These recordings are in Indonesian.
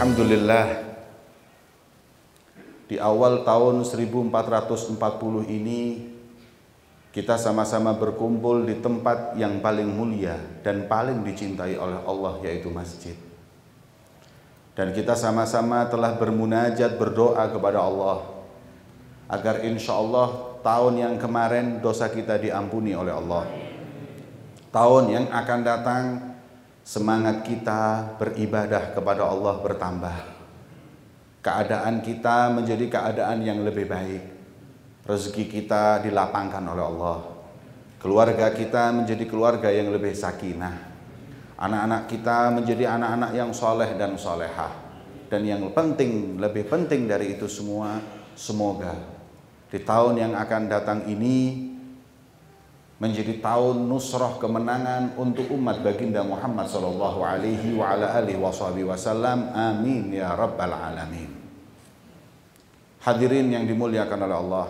Alhamdulillah di awal tahun 1440 ini kita sama-sama berkumpul di tempat yang paling mulia dan paling dicintai oleh Allah yaitu masjid. Dan kita sama-sama telah bermunajat berdoa kepada Allah agar insya Allah tahun yang kemarin dosa kita diampuni oleh Allah. Tahun yang akan datang semangat kita beribadah kepada Allah bertambah. Keadaan kita menjadi keadaan yang lebih baik. Rezeki kita dilapangkan oleh Allah. Keluarga kita menjadi keluarga yang lebih sakinah. Anak-anak kita menjadi anak-anak yang soleh dan solehah. Dan yang penting, lebih penting dari itu semua, semoga di tahun yang akan datang ini menjadi tahun nusrah kemenangan untuk umat baginda Muhammad sallallahu alaihi wa ala alihi wasallam. Amin ya rabbal alamin. Hadirin yang dimuliakan oleh Allah.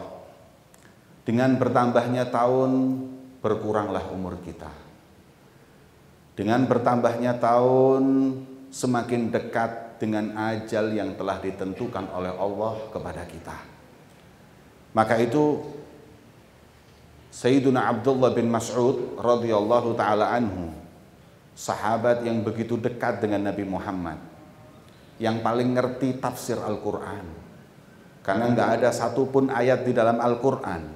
Dengan bertambahnya tahun berkuranglah umur kita. Dengan bertambahnya tahun semakin dekat dengan ajal yang telah ditentukan oleh Allah kepada kita. Maka itu Sayyiduna Abdullah bin Mas'ud radhiyallahu taala anhu sahabat yang begitu dekat dengan Nabi Muhammad yang paling ngerti tafsir Al-Qur'an karena nggak ada satupun ayat di dalam Al-Qur'an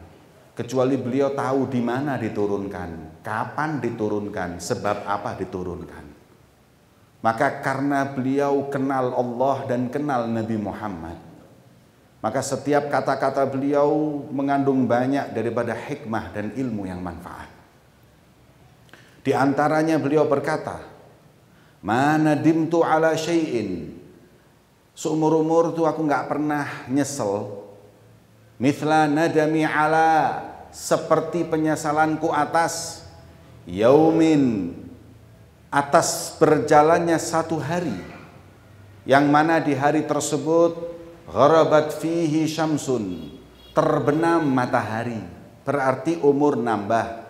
kecuali beliau tahu di mana diturunkan, kapan diturunkan, sebab apa diturunkan. Maka karena beliau kenal Allah dan kenal Nabi Muhammad, maka setiap kata-kata beliau mengandung banyak daripada hikmah dan ilmu yang manfaat. Di antaranya beliau berkata, Mana dimtu ala syai'in. Seumur-umur tuh aku nggak pernah nyesel. Mithla nadami ala. Seperti penyesalanku atas. Yaumin. Atas berjalannya satu hari. Yang mana di hari tersebut Gharabat fihi syamsun. Terbenam matahari. Berarti umur nambah.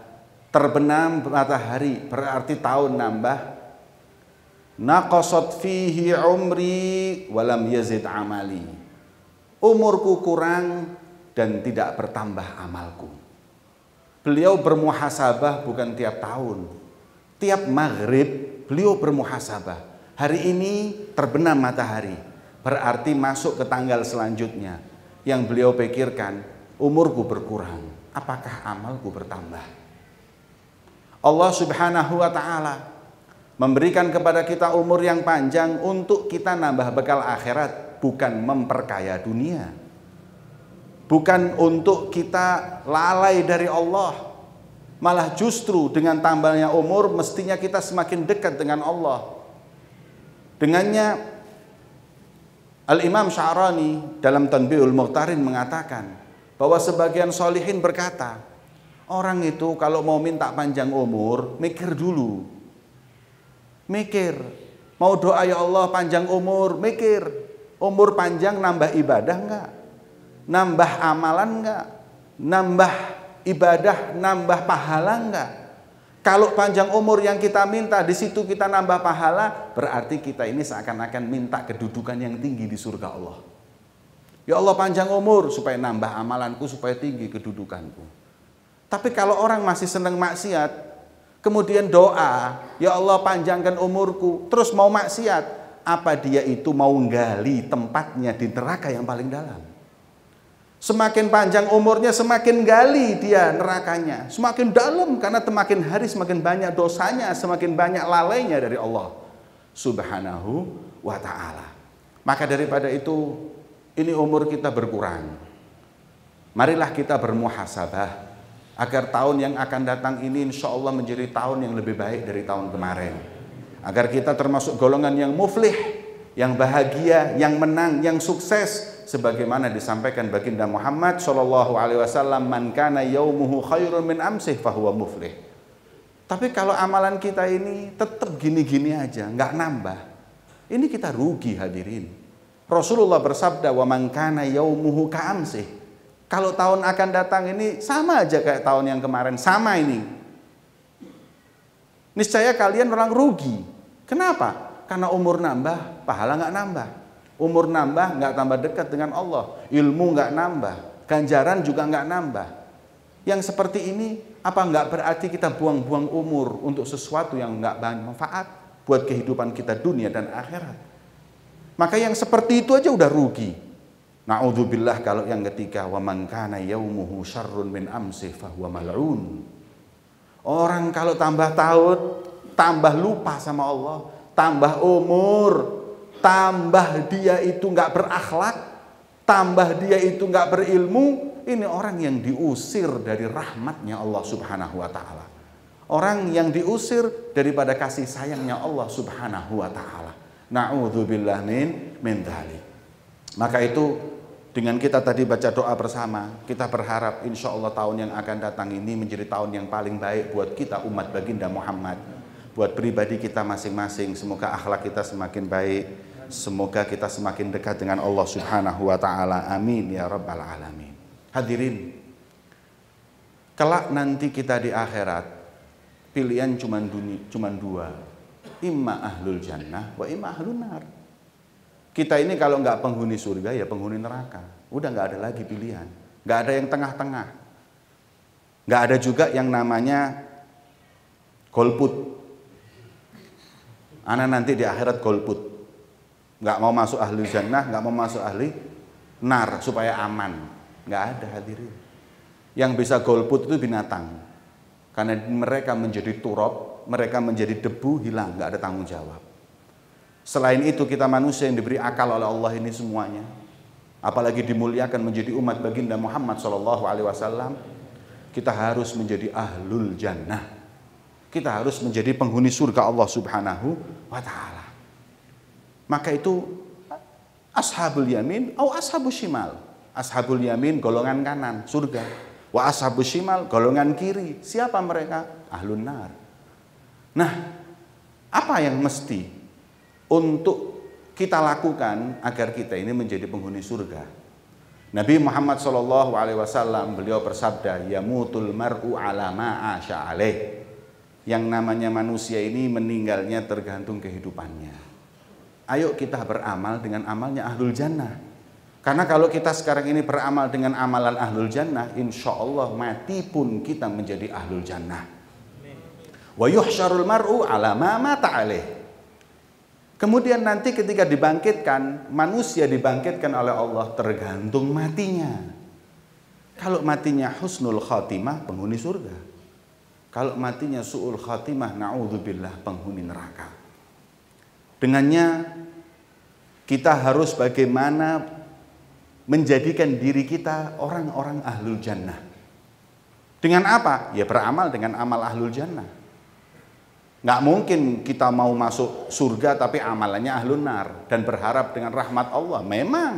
Terbenam matahari. Berarti tahun nambah. Naqasat fihi umri walam yazid amali. Umurku kurang dan tidak bertambah amalku. Beliau bermuhasabah bukan tiap tahun. Tiap maghrib beliau bermuhasabah. Hari ini terbenam matahari berarti masuk ke tanggal selanjutnya yang beliau pikirkan umurku berkurang apakah amalku bertambah Allah subhanahu wa ta'ala memberikan kepada kita umur yang panjang untuk kita nambah bekal akhirat bukan memperkaya dunia bukan untuk kita lalai dari Allah malah justru dengan tambahnya umur mestinya kita semakin dekat dengan Allah dengannya Al-Imam Sya'rani dalam Tanbihul Muhtarin mengatakan bahwa sebagian solihin berkata, orang itu kalau mau minta panjang umur, mikir dulu. Mikir. Mau doa ya Allah panjang umur, mikir. Umur panjang nambah ibadah enggak? Nambah amalan enggak? Nambah ibadah, nambah pahala enggak? Kalau panjang umur yang kita minta, di situ kita nambah pahala, berarti kita ini seakan-akan minta kedudukan yang tinggi di surga Allah. Ya Allah panjang umur supaya nambah amalanku supaya tinggi kedudukanku. Tapi kalau orang masih senang maksiat, kemudian doa, ya Allah panjangkan umurku, terus mau maksiat, apa dia itu mau gali tempatnya di neraka yang paling dalam? Semakin panjang umurnya, semakin gali dia nerakanya. Semakin dalam, karena semakin hari semakin banyak dosanya, semakin banyak lalainya dari Allah subhanahu wa ta'ala. Maka daripada itu, ini umur kita berkurang. Marilah kita bermuhasabah agar tahun yang akan datang ini insya Allah menjadi tahun yang lebih baik dari tahun kemarin. Agar kita termasuk golongan yang muflih, yang bahagia, yang menang, yang sukses, sebagaimana disampaikan baginda Muhammad Shallallahu alaihi wasallam man kana yaumuhu khairun min amsih fahuwa muflih. Tapi kalau amalan kita ini tetap gini-gini aja, nggak nambah. Ini kita rugi hadirin. Rasulullah bersabda wa man kana yaumuhu amsih Kalau tahun akan datang ini sama aja kayak tahun yang kemarin, sama ini. Niscaya kalian orang rugi. Kenapa? Karena umur nambah, pahala nggak nambah. Umur nambah nggak tambah dekat dengan Allah. Ilmu nggak nambah. Ganjaran juga nggak nambah. Yang seperti ini apa nggak berarti kita buang-buang umur untuk sesuatu yang nggak bermanfaat buat kehidupan kita dunia dan akhirat. Maka yang seperti itu aja udah rugi. Na'udzubillah kalau yang ketiga wa man kana yaumuhu syarrun min amsi fahuwa mal'un. Orang kalau tambah tahun tambah lupa sama Allah, tambah umur, tambah dia itu nggak berakhlak, tambah dia itu nggak berilmu, ini orang yang diusir dari rahmatnya Allah Subhanahu wa taala. Orang yang diusir daripada kasih sayangnya Allah Subhanahu wa taala. Nauzubillah min min Maka itu dengan kita tadi baca doa bersama, kita berharap insya Allah tahun yang akan datang ini menjadi tahun yang paling baik buat kita umat baginda Muhammad buat pribadi kita masing-masing. Semoga akhlak kita semakin baik, Semoga kita semakin dekat dengan Allah Subhanahu wa taala. Amin ya rabbal alamin. Hadirin, kelak nanti kita di akhirat pilihan cuma dunia, cuma dua. Imma ahlul jannah wa imma ahlun nar. Kita ini kalau nggak penghuni surga ya penghuni neraka. Udah nggak ada lagi pilihan. Nggak ada yang tengah-tengah. Nggak ada juga yang namanya golput. Anak nanti di akhirat golput nggak mau masuk ahli jannah, nggak mau masuk ahli nar supaya aman. Nggak ada hadirin. Yang bisa golput itu binatang. Karena mereka menjadi turop, mereka menjadi debu hilang, nggak ada tanggung jawab. Selain itu kita manusia yang diberi akal oleh Allah ini semuanya. Apalagi dimuliakan menjadi umat baginda Muhammad Shallallahu Alaihi Wasallam, kita harus menjadi ahlul jannah. Kita harus menjadi penghuni surga Allah Subhanahu wa Ta'ala maka itu ashabul yamin atau ashabul shimal. Ashabul yamin golongan kanan, surga. Wa ashabul shimal golongan kiri. Siapa mereka? Ahlun nar. Nah, apa yang mesti untuk kita lakukan agar kita ini menjadi penghuni surga? Nabi Muhammad Shallallahu Alaihi Wasallam beliau bersabda, ya mutul mar'u alama asya Yang namanya manusia ini meninggalnya tergantung kehidupannya. Ayo kita beramal dengan amalnya ahlul jannah. Karena kalau kita sekarang ini beramal dengan amalan ahlul jannah, insya Allah mati pun kita menjadi ahlul jannah. Wa yuhsyarul mar'u ala ma mata Kemudian nanti ketika dibangkitkan, manusia dibangkitkan oleh Allah tergantung matinya. Kalau matinya husnul khatimah, penghuni surga. Kalau matinya su'ul khatimah, na'udzubillah, penghuni neraka. Dengannya kita harus bagaimana menjadikan diri kita orang-orang ahlul jannah. Dengan apa? Ya beramal dengan amal ahlul jannah. Nggak mungkin kita mau masuk surga tapi amalannya ahlun nar dan berharap dengan rahmat Allah. Memang.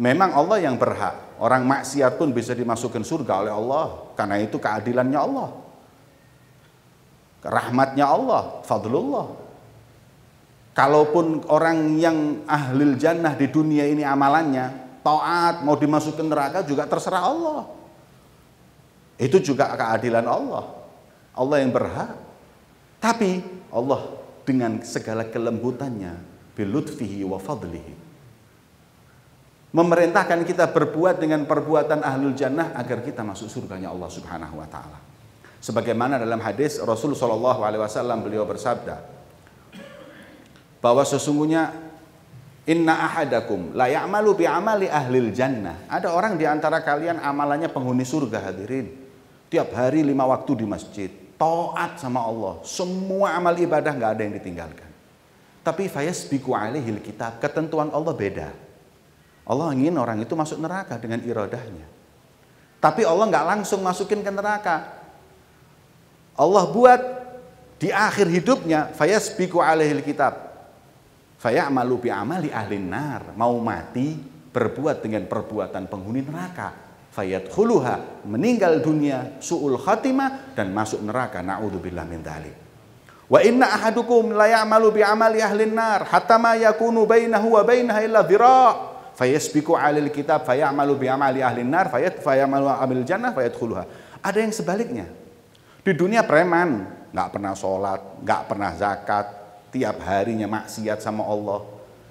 Memang Allah yang berhak. Orang maksiat pun bisa dimasukkan surga oleh Allah. Karena itu keadilannya Allah. Rahmatnya Allah, fadlullah kalaupun orang yang ahli jannah di dunia ini amalannya taat mau dimasukkan neraka juga terserah Allah itu juga keadilan Allah Allah yang berhak tapi Allah dengan segala kelembutannya bilutfihi wa fadlihi memerintahkan kita berbuat dengan perbuatan ahlul jannah agar kita masuk surganya Allah Subhanahu wa taala. Sebagaimana dalam hadis Rasulullah sallallahu alaihi wasallam beliau bersabda, bahwa sesungguhnya inna ahadakum la ya'malu bi amali ahlil jannah. Ada orang di antara kalian amalannya penghuni surga hadirin. Tiap hari lima waktu di masjid, taat sama Allah. Semua amal ibadah nggak ada yang ditinggalkan. Tapi fayasbiku alaihil kitab, ketentuan Allah beda. Allah ingin orang itu masuk neraka dengan irodahnya. Tapi Allah nggak langsung masukin ke neraka. Allah buat di akhir hidupnya fayasbiku alaihil kitab malu bi amali ahli nar, mau mati berbuat dengan perbuatan penghuni neraka. Fayat khuluha, meninggal dunia, su'ul khatimah, dan masuk neraka. Na'udzubillah min dhalik. Wa inna ahadukum la ya'malu bi amali ahli nar hatta ma yakunu bainahu wa bainaha illa dhira' fayasbiqu alil kitab fayamalu bi amali ahli nar fayat fayamalu amil jannah fayadkhuluha. Ada yang sebaliknya. Di dunia preman, nggak pernah sholat, nggak pernah zakat, tiap harinya maksiat sama Allah.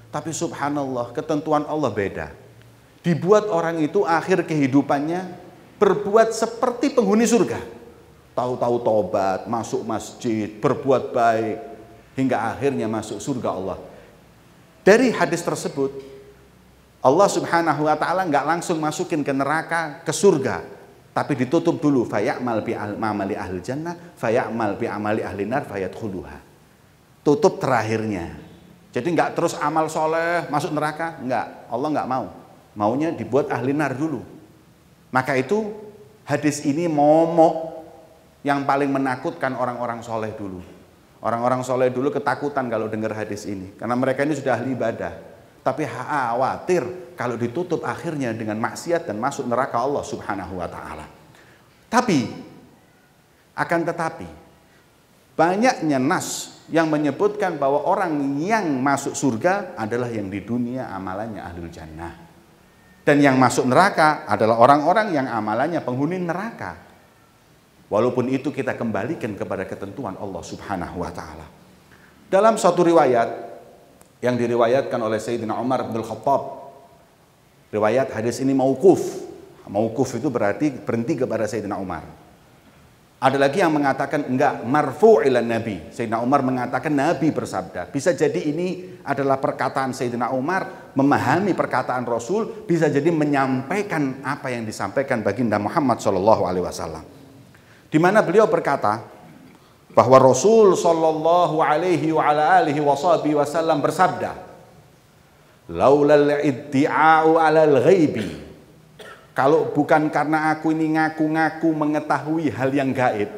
Tapi subhanallah, ketentuan Allah beda. Dibuat orang itu akhir kehidupannya berbuat seperti penghuni surga. Tahu-tahu tobat, masuk masjid, berbuat baik, hingga akhirnya masuk surga Allah. Dari hadis tersebut, Allah subhanahu wa ta'ala nggak langsung masukin ke neraka, ke surga tapi ditutup dulu fayamal bi amali ahli jannah fayamal bi amali ahli nar fayadkhuluha tutup terakhirnya. Jadi nggak terus amal soleh masuk neraka, nggak. Allah nggak mau. Maunya dibuat ahli nar dulu. Maka itu hadis ini momok yang paling menakutkan orang-orang soleh dulu. Orang-orang soleh dulu ketakutan kalau dengar hadis ini. Karena mereka ini sudah ahli ibadah. Tapi khawatir kalau ditutup akhirnya dengan maksiat dan masuk neraka Allah subhanahu wa ta'ala. Tapi, akan tetapi, banyaknya nas yang menyebutkan bahwa orang yang masuk surga adalah yang di dunia amalannya ahli jannah. Dan yang masuk neraka adalah orang-orang yang amalannya penghuni neraka. Walaupun itu kita kembalikan kepada ketentuan Allah Subhanahu wa taala. Dalam suatu riwayat yang diriwayatkan oleh Sayyidina Umar bin Khattab. Riwayat hadis ini maukuf. Maukuf itu berarti berhenti kepada Sayyidina Umar. Ada lagi yang mengatakan enggak marfu ila nabi. Sayyidina Umar mengatakan nabi bersabda. Bisa jadi ini adalah perkataan Sayyidina Umar memahami perkataan Rasul, bisa jadi menyampaikan apa yang disampaikan baginda Muhammad Shallallahu alaihi wasallam. Di mana beliau berkata bahwa Rasul Shallallahu alaihi wa ala alihi wasallam bersabda, "Laulal ala al-ghaibi." al ghaibi kalau bukan karena aku ini ngaku-ngaku mengetahui hal yang gaib,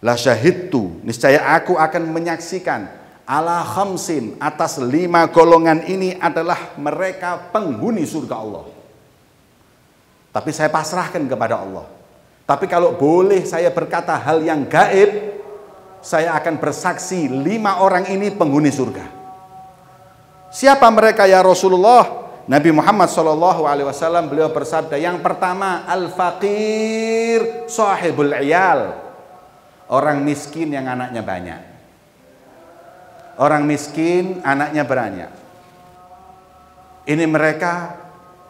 la syahidtu, niscaya aku akan menyaksikan ala khamsin atas lima golongan ini adalah mereka penghuni surga Allah. Tapi saya pasrahkan kepada Allah. Tapi kalau boleh saya berkata hal yang gaib, saya akan bersaksi lima orang ini penghuni surga. Siapa mereka ya Rasulullah? Nabi Muhammad Shallallahu Alaihi Wasallam beliau bersabda yang pertama al fakir sahibul iyal orang miskin yang anaknya banyak orang miskin anaknya banyak ini mereka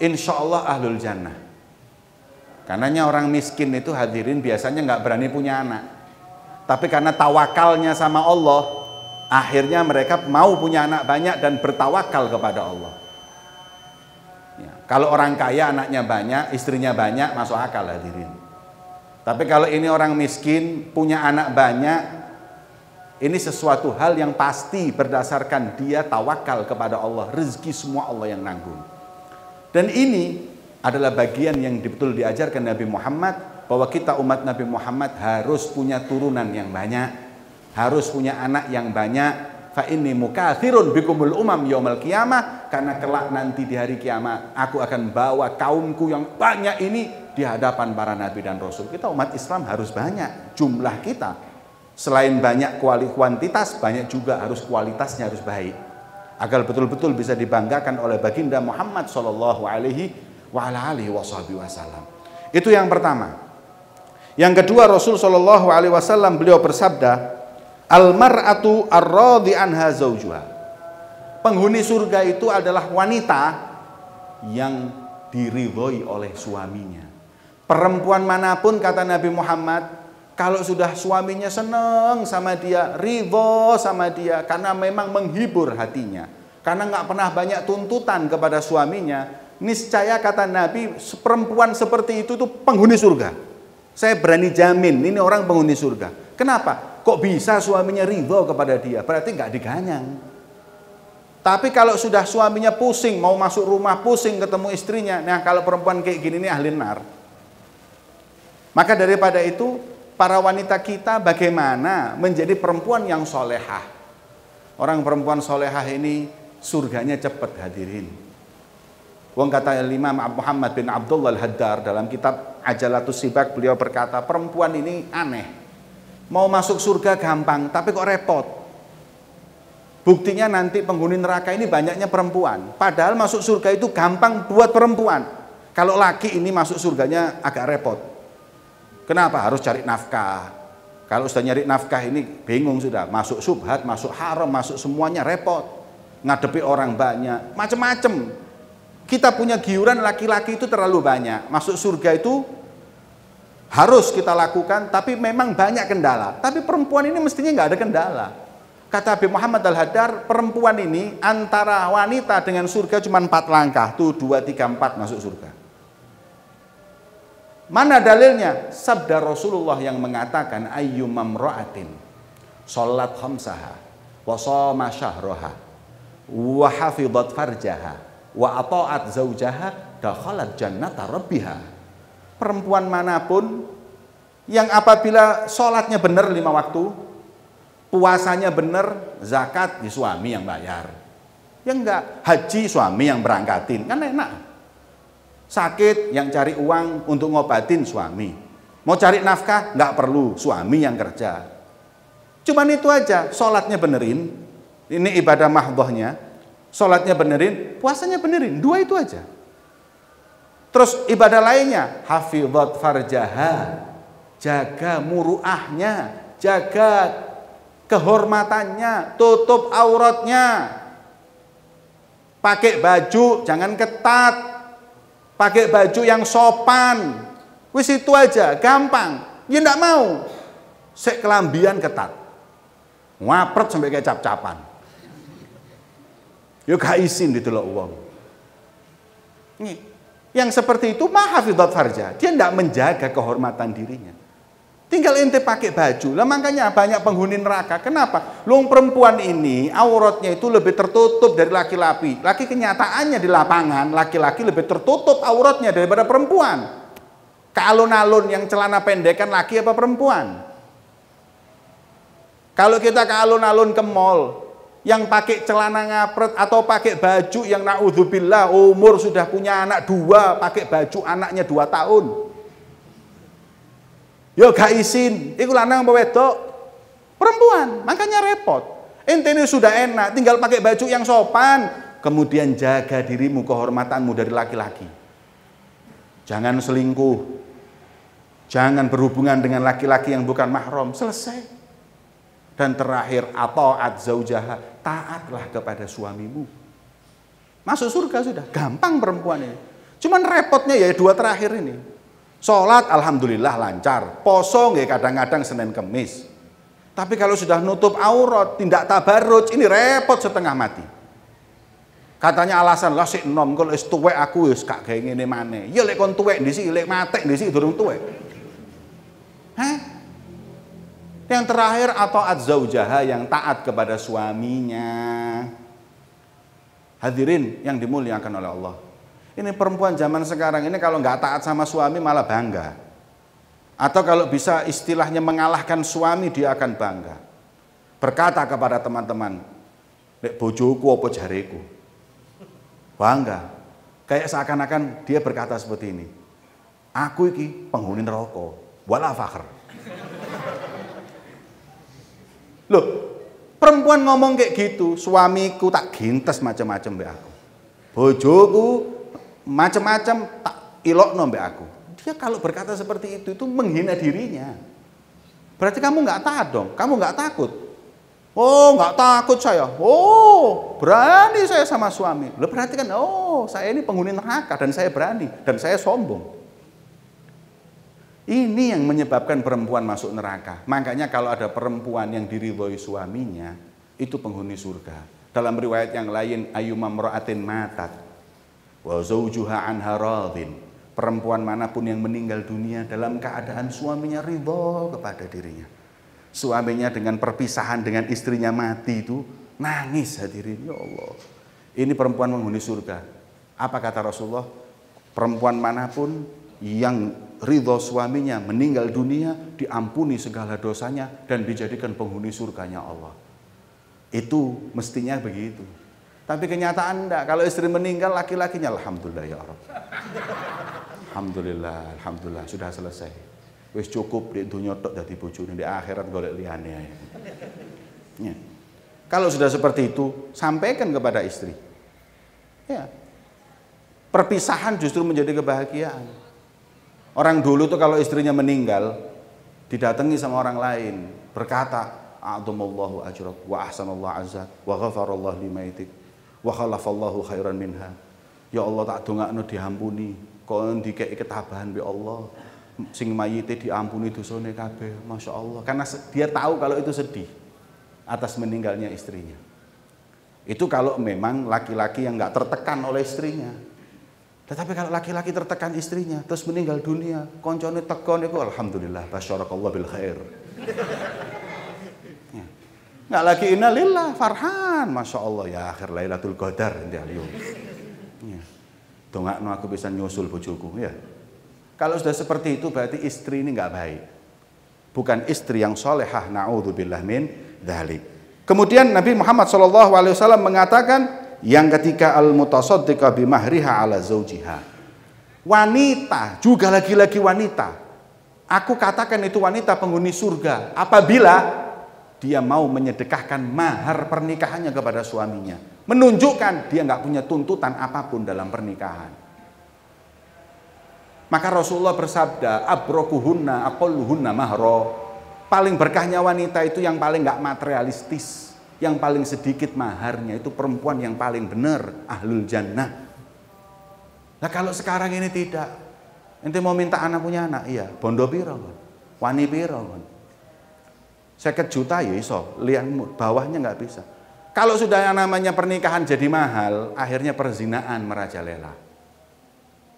insya Allah ahlul jannah karenanya orang miskin itu hadirin biasanya nggak berani punya anak tapi karena tawakalnya sama Allah akhirnya mereka mau punya anak banyak dan bertawakal kepada Allah kalau orang kaya anaknya banyak, istrinya banyak, masuk akal lah hadirin. Tapi kalau ini orang miskin, punya anak banyak, ini sesuatu hal yang pasti berdasarkan dia tawakal kepada Allah. Rezeki semua Allah yang nanggung. Dan ini adalah bagian yang betul diajarkan Nabi Muhammad bahwa kita umat Nabi Muhammad harus punya turunan yang banyak, harus punya anak yang banyak, fa ini mukathirun bikumul umam yaumil kiamah karena kelak nanti di hari kiamat aku akan bawa kaumku yang banyak ini di hadapan para nabi dan rasul. Kita umat Islam harus banyak jumlah kita. Selain banyak kuantitas, banyak juga harus kualitasnya harus baik. Agar betul-betul bisa dibanggakan oleh baginda Muhammad Shallallahu alaihi wasallam. Itu yang pertama. Yang kedua Rasul Shallallahu alaihi wasallam beliau bersabda, Almar'atu arrodi anha Penghuni surga itu adalah wanita yang diridhoi oleh suaminya. Perempuan manapun kata Nabi Muhammad, kalau sudah suaminya senang sama dia, ridho sama dia, karena memang menghibur hatinya. Karena nggak pernah banyak tuntutan kepada suaminya, niscaya kata Nabi, perempuan seperti itu tuh penghuni surga. Saya berani jamin, ini orang penghuni surga. Kenapa? Kok bisa suaminya ridho kepada dia? Berarti nggak diganyang. Tapi kalau sudah suaminya pusing, mau masuk rumah pusing ketemu istrinya, nah kalau perempuan kayak gini ini ahli nar. Maka daripada itu, para wanita kita bagaimana menjadi perempuan yang solehah. Orang perempuan solehah ini surganya cepat hadirin. Wong kata Imam Muhammad bin Abdullah Al-Haddar dalam kitab Ajalatus Sibak beliau berkata perempuan ini aneh Mau masuk surga gampang, tapi kok repot. Buktinya nanti penghuni neraka ini banyaknya perempuan. Padahal masuk surga itu gampang buat perempuan. Kalau laki ini masuk surganya agak repot. Kenapa harus cari nafkah? Kalau sudah nyari nafkah ini bingung sudah, masuk subhat, masuk haram, masuk semuanya repot. Ngadepi orang banyak, macem-macem. Kita punya giuran laki-laki itu terlalu banyak. Masuk surga itu harus kita lakukan, tapi memang banyak kendala. Tapi perempuan ini mestinya nggak ada kendala. Kata Habib Muhammad Al-Hadar, perempuan ini antara wanita dengan surga cuma empat langkah. Tuh, dua, tiga, empat masuk surga. Mana dalilnya? Sabda Rasulullah yang mengatakan, Ayyum mamroatin, sholat khamsaha, wa soma syahroha, wa farjaha, wa atoat zaujaha, dakhalat jannata rabbiha perempuan manapun yang apabila sholatnya benar lima waktu, puasanya benar, zakat di suami yang bayar. Ya enggak, haji suami yang berangkatin, kan enak. Sakit yang cari uang untuk ngobatin suami. Mau cari nafkah, enggak perlu, suami yang kerja. Cuman itu aja, sholatnya benerin, ini ibadah mahdohnya, sholatnya benerin, puasanya benerin, dua itu aja. Terus ibadah lainnya, hafizat farjaha, jaga muruahnya, jaga kehormatannya, tutup auratnya. Pakai baju jangan ketat. Pakai baju yang sopan. Wis itu aja, gampang. Ya ndak mau. Sek kelambian ketat. Ngapret sampai kayak cap-capan. Yuk, gak isin ditelok uang. Nih, yang seperti itu mahafidat farja. Dia tidak menjaga kehormatan dirinya. Tinggal ente pakai baju. Lah makanya banyak penghuni neraka. Kenapa? luang perempuan ini auratnya itu lebih tertutup dari laki-laki. Laki kenyataannya di lapangan, laki-laki lebih tertutup auratnya daripada perempuan. kalau nalun yang celana pendek kan laki apa perempuan? Kalau kita ke alun-alun ke mall, yang pakai celana ngapret atau pakai baju yang naudzubillah umur sudah punya anak dua pakai baju anaknya dua tahun yo gak izin itu lanang apa wedok perempuan makanya repot ente ini sudah enak tinggal pakai baju yang sopan kemudian jaga dirimu kehormatanmu dari laki-laki jangan selingkuh jangan berhubungan dengan laki-laki yang bukan mahram selesai dan terakhir atau zaujaha, taatlah kepada suamimu. Masuk surga sudah, gampang perempuan ini. Cuman repotnya ya dua terakhir ini. Sholat alhamdulillah lancar, posong ya kadang-kadang Senin Kemis. Tapi kalau sudah nutup aurat, tindak tabaruj, ini repot setengah mati. Katanya alasan lah si nom kalau es tuwe aku es kak kayak gini mana? Ya lek kon tuwe di sini, lek matek di sini turun tuwe. Hah? Yang terakhir atau zaujaha yang taat kepada suaminya. Hadirin yang dimuliakan oleh Allah. Ini perempuan zaman sekarang ini kalau nggak taat sama suami malah bangga. Atau kalau bisa istilahnya mengalahkan suami dia akan bangga. Berkata kepada teman-teman, Nek bojoku apa jareku? Bangga. Kayak seakan-akan dia berkata seperti ini. Aku iki penghuni neraka, wala fakhr. perempuan ngomong kayak gitu, suamiku tak gintes macam-macam mbak aku. Bojoku macam-macam tak ilok mbak aku. Dia kalau berkata seperti itu itu menghina dirinya. Berarti kamu nggak taat dong, kamu nggak takut. Oh, nggak takut saya. Oh, berani saya sama suami. Lo perhatikan, oh, saya ini penghuni neraka dan saya berani dan saya sombong. Ini yang menyebabkan perempuan masuk neraka. Makanya kalau ada perempuan yang diridhoi suaminya, itu penghuni surga. Dalam riwayat yang lain, ayumam mra'atin matat wa zaujuha anha radhin. Perempuan manapun yang meninggal dunia dalam keadaan suaminya ridho kepada dirinya. Suaminya dengan perpisahan dengan istrinya mati itu nangis hadirin. Ya Allah, ini perempuan menghuni surga. Apa kata Rasulullah? Perempuan manapun yang ridho suaminya meninggal dunia, diampuni segala dosanya dan dijadikan penghuni surganya Allah. Itu mestinya begitu. Tapi kenyataan enggak, kalau istri meninggal laki-lakinya alhamdulillah ya Allah. Alhamdulillah, alhamdulillah sudah selesai. Wis cukup di dunia tok jadi bojone, di akhirat golek liyane ya. ya. Kalau sudah seperti itu, sampaikan kepada istri. Ya. Perpisahan justru menjadi kebahagiaan. Orang dulu tuh kalau istrinya meninggal, didatangi sama orang lain, berkata, "A'dhamallahu ajrak wa ahsanallahu azza wa ghafarallahu limaitik wa khalafallahu khairan minha." Ya Allah tak dongakno diampuni, kon dikeki ketabahan bi Allah. Sing mayite diampuni dosane kabeh, Masya Allah. Karena dia tahu kalau itu sedih atas meninggalnya istrinya. Itu kalau memang laki-laki yang nggak tertekan oleh istrinya. Tetapi kalau laki-laki tertekan istrinya, terus meninggal dunia, koncone tekon itu alhamdulillah basyarakallah bil khair. ya. Nggak lagi innalillah farhan, masya Allah ya akhir lailatul qadar nanti aliyum. Ya. Dongakno aku bisa nyusul bojoku ya. Kalau sudah seperti itu berarti istri ini nggak baik. Bukan istri yang solehah naudzubillah min dalik. Kemudian Nabi Muhammad SAW mengatakan yang ketika al-mutasaddiqah mahriha ala zaujiha. Wanita, juga lagi-lagi wanita. Aku katakan itu wanita penghuni surga apabila dia mau menyedekahkan mahar pernikahannya kepada suaminya. Menunjukkan dia nggak punya tuntutan apapun dalam pernikahan. Maka Rasulullah bersabda, abrokuhunna apoluhunna mahro. Paling berkahnya wanita itu yang paling nggak materialistis yang paling sedikit maharnya itu perempuan yang paling benar ahlul jannah nah kalau sekarang ini tidak nanti mau minta anak punya anak iya bondo piro kan wani piro kan seket juta ya iso liang bawahnya nggak bisa kalau sudah yang namanya pernikahan jadi mahal akhirnya perzinaan merajalela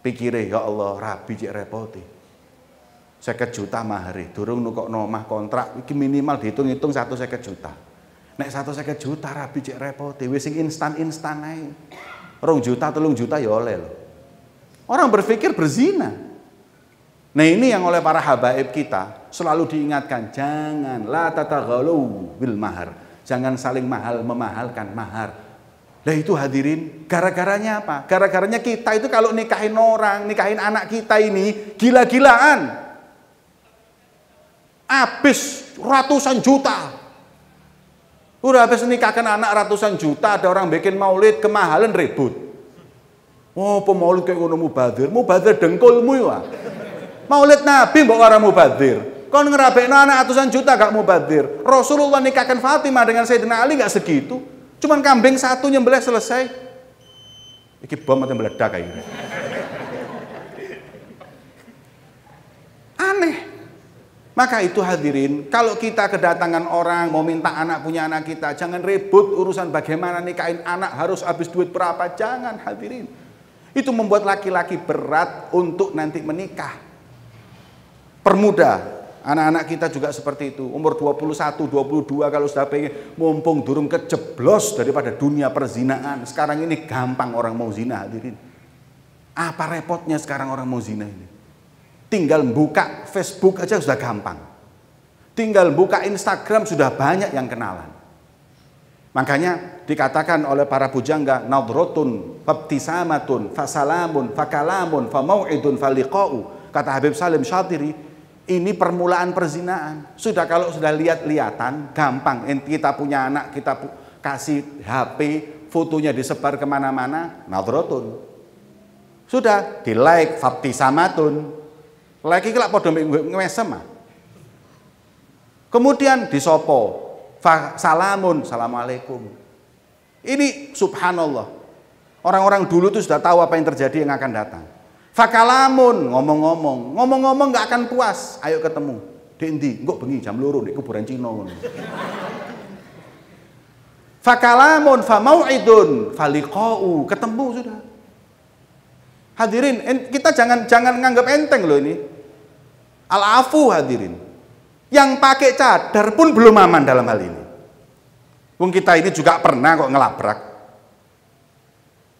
Pikirin ya Allah rabi cik repoti seket juta mahari durung nukok nomah kontrak minimal dihitung-hitung satu seket juta Nek satu seket juta rapi cek repot, wis sing instan instan naik. Rong juta, telung juta ya oleh loh. Orang berpikir berzina. Nah ini yang oleh para habaib kita selalu diingatkan, jangan la galu bil mahar. Jangan saling mahal memahalkan mahar. Nah itu hadirin, gara-garanya apa? Gara-garanya kita itu kalau nikahin orang, nikahin anak kita ini gila-gilaan. Habis ratusan juta Udah habis nikahkan anak ratusan juta, ada orang bikin maulid kemahalan ribut. Oh, pemaulid kayak ngono mubadir, mubadir dengkulmu ya. Maulid Nabi mbok ora mubadir. Kau ngerabekno anak ratusan juta gak mubadir. Rasulullah nikahkan Fatimah dengan Sayyidina Ali gak segitu. Cuman kambing satu nyembelih selesai. Iki bom atau meledak kayak Aneh. Maka itu hadirin, kalau kita kedatangan orang mau minta anak punya anak kita, jangan ribut urusan bagaimana nikahin anak harus habis duit berapa, jangan hadirin. Itu membuat laki-laki berat untuk nanti menikah. Permuda, anak-anak kita juga seperti itu. Umur 21, 22 kalau sudah pengen, mumpung durung kejeblos daripada dunia perzinaan. Sekarang ini gampang orang mau zina hadirin. Apa repotnya sekarang orang mau zina ini? Tinggal buka Facebook aja sudah gampang. Tinggal buka Instagram sudah banyak yang kenalan. Makanya dikatakan oleh para pujangga nadrotun, fabtisamatun, fasalamun, fakalamun, famau'idun, faliqa'u. Kata Habib Salim Syatiri, ini permulaan perzinaan. Sudah kalau sudah lihat-lihatan, gampang. Kita punya anak, kita pu kasih HP, fotonya disebar kemana-mana, nadrotun. Sudah, di like, fabtisamatun, lagi-kelak podo padha mbek mesem. Ah. Kemudian disopo salamun, assalamualaikum. Ini subhanallah. Orang-orang dulu itu sudah tahu apa yang terjadi yang akan datang. Fakalamun ngomong-ngomong, ngomong-ngomong nggak akan puas. Ayo ketemu. Dendi, nggak bengi jam loro di kuburan Cina Fakalamun famauidun falikau ketemu sudah. Hadirin, kita jangan jangan nganggap enteng loh ini. Al-afu hadirin. Yang pakai cadar pun belum aman dalam hal ini. Wong kita ini juga pernah kok ngelabrak.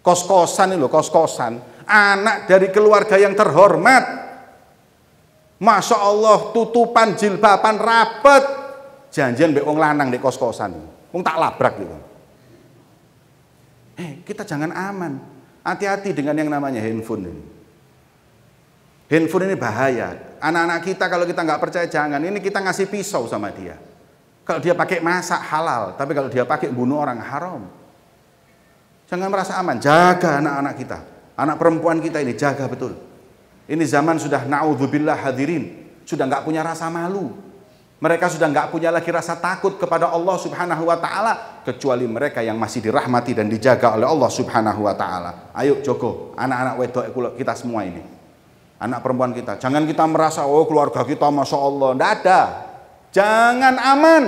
Kos-kosan ini loh, kos-kosan. Anak dari keluarga yang terhormat. Masya Allah tutupan jilbaban rapet. Janjian mbek wong lanang di kos-kosan. Wong tak labrak gitu. Eh, kita jangan aman. Hati-hati dengan yang namanya handphone ini. Handphone ini bahaya. Anak-anak kita kalau kita nggak percaya jangan. Ini kita ngasih pisau sama dia. Kalau dia pakai masak halal, tapi kalau dia pakai bunuh orang haram. Jangan merasa aman, jaga anak-anak kita. Anak perempuan kita ini jaga betul. Ini zaman sudah naudzubillah hadirin, sudah nggak punya rasa malu. Mereka sudah nggak punya lagi rasa takut kepada Allah Subhanahu wa taala kecuali mereka yang masih dirahmati dan dijaga oleh Allah Subhanahu wa taala. Ayo Joko, anak-anak wedok kita semua ini anak perempuan kita. Jangan kita merasa, oh keluarga kita Masya Allah. Tidak ada. Jangan aman.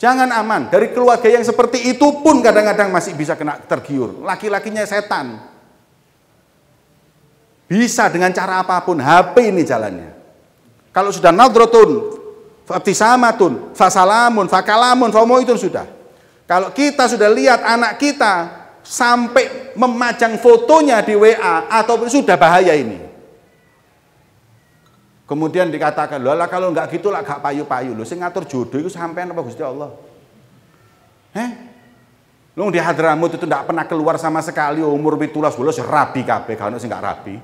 Jangan aman. Dari keluarga yang seperti itu pun kadang-kadang masih bisa kena tergiur. Laki-lakinya setan. Bisa dengan cara apapun. HP ini jalannya. Kalau sudah nadrotun, fatisamatun, fasalamun, fakalamun, itu sudah. Kalau kita sudah lihat anak kita sampai memajang fotonya di WA atau sudah bahaya ini. Kemudian dikatakan, lah kalau nggak gitu lah gak payu-payu. lo, sing ngatur jodoh itu sampean apa Gusti Allah? Heh? Lu di hadramut itu ndak pernah keluar sama sekali umur pitulas bolos rabi kabeh, kan sing nggak rabi.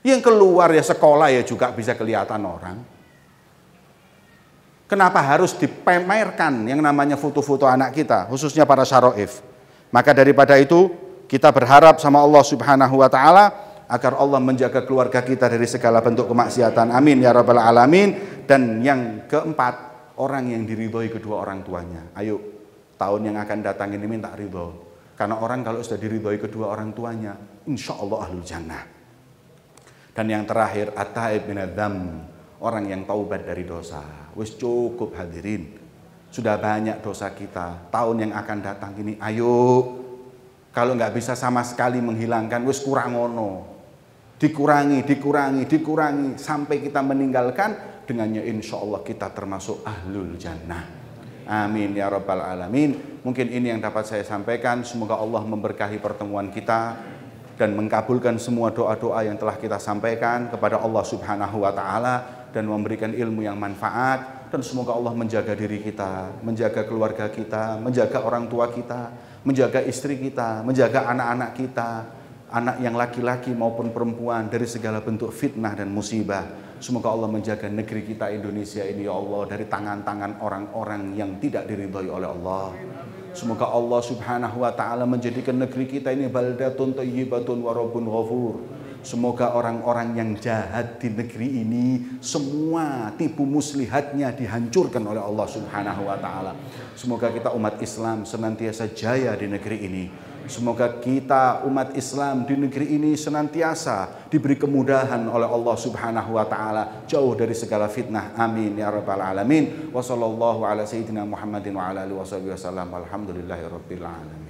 Ya, yang keluar ya sekolah ya juga bisa kelihatan orang. Kenapa harus dipamerkan yang namanya foto-foto anak kita, khususnya para syaroif? Maka daripada itu kita berharap sama Allah Subhanahu wa taala agar Allah menjaga keluarga kita dari segala bentuk kemaksiatan. Amin ya rabbal alamin. Dan yang keempat, orang yang diridhoi kedua orang tuanya. Ayo, tahun yang akan datang ini minta ridho. Karena orang kalau sudah diridhoi kedua orang tuanya, insya Allah ahlul jannah. Dan yang terakhir, at-taib bin adam, orang yang taubat dari dosa. Wis cukup hadirin. Sudah banyak dosa kita. Tahun yang akan datang ini, ayo. Kalau nggak bisa sama sekali menghilangkan, wis kurang ono. Dikurangi, dikurangi, dikurangi. Sampai kita meninggalkan, dengannya insya Allah kita termasuk ahlul jannah. Amin ya Rabbal 'Alamin. Mungkin ini yang dapat saya sampaikan. Semoga Allah memberkahi pertemuan kita dan mengkabulkan semua doa-doa yang telah kita sampaikan kepada Allah Subhanahu wa Ta'ala dan memberikan ilmu yang manfaat dan semoga Allah menjaga diri kita, menjaga keluarga kita, menjaga orang tua kita, menjaga istri kita, menjaga anak-anak kita, anak yang laki-laki maupun perempuan dari segala bentuk fitnah dan musibah. Semoga Allah menjaga negeri kita Indonesia ini ya Allah dari tangan-tangan orang-orang yang tidak diridhoi oleh Allah. Semoga Allah Subhanahu wa taala menjadikan negeri kita ini baldatun thayyibatun wa rabbun ghafur Semoga orang-orang yang jahat di negeri ini semua tipu muslihatnya dihancurkan oleh Allah Subhanahu wa taala. Semoga kita umat Islam senantiasa jaya di negeri ini. Semoga kita umat Islam di negeri ini senantiasa diberi kemudahan oleh Allah Subhanahu wa taala, jauh dari segala fitnah. Amin ya rabbal alamin. Wassallallahu ala sayyidina Muhammadin wa ala alihi wasallam. Alhamdulillahirabbil alamin.